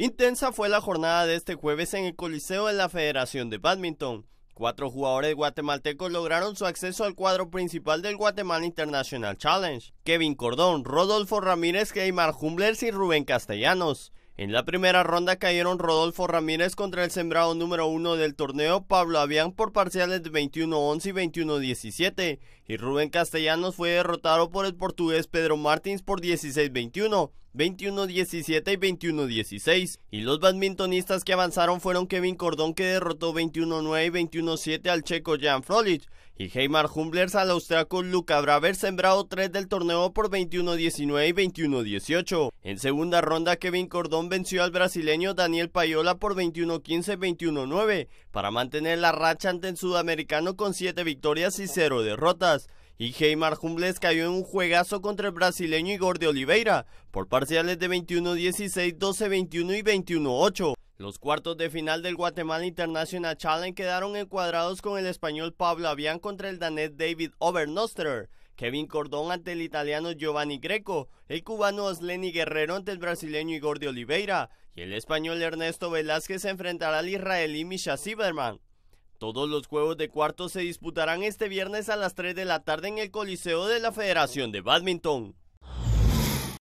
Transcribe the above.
Intensa fue la jornada de este jueves en el Coliseo de la Federación de Badminton. Cuatro jugadores guatemaltecos lograron su acceso al cuadro principal del Guatemala International Challenge. Kevin Cordón, Rodolfo Ramírez, Geymar Humblers y Rubén Castellanos. En la primera ronda cayeron Rodolfo Ramírez contra el sembrado número uno del torneo Pablo Avián por parciales de 21-11 y 21-17 y Rubén Castellanos fue derrotado por el portugués Pedro Martins por 16-21. 21-17 y 21-16. Y los badmintonistas que avanzaron fueron Kevin Cordón que derrotó 21-9 y 21-7 al checo Jan Frolich y Heimar Humblers al austriaco Luca Braver sembrado 3 del torneo por 21-19 y 21-18. En segunda ronda Kevin Cordón venció al brasileño Daniel Payola por 21-15, 21-9 para mantener la racha ante el sudamericano con 7 victorias y 0 derrotas. Y Heimar Humbles cayó en un juegazo contra el brasileño Igor de Oliveira por parciales de 21-16, 12-21 y 21-8. Los cuartos de final del Guatemala International Challenge quedaron encuadrados con el español Pablo Avián contra el danés David Overnoster. Kevin Cordón ante el italiano Giovanni Greco, el cubano Osleni Guerrero ante el brasileño Igor de Oliveira y el español Ernesto Velázquez se enfrentará al israelí Misha Silverman. Todos los juegos de cuartos se disputarán este viernes a las 3 de la tarde en el Coliseo de la Federación de Badminton.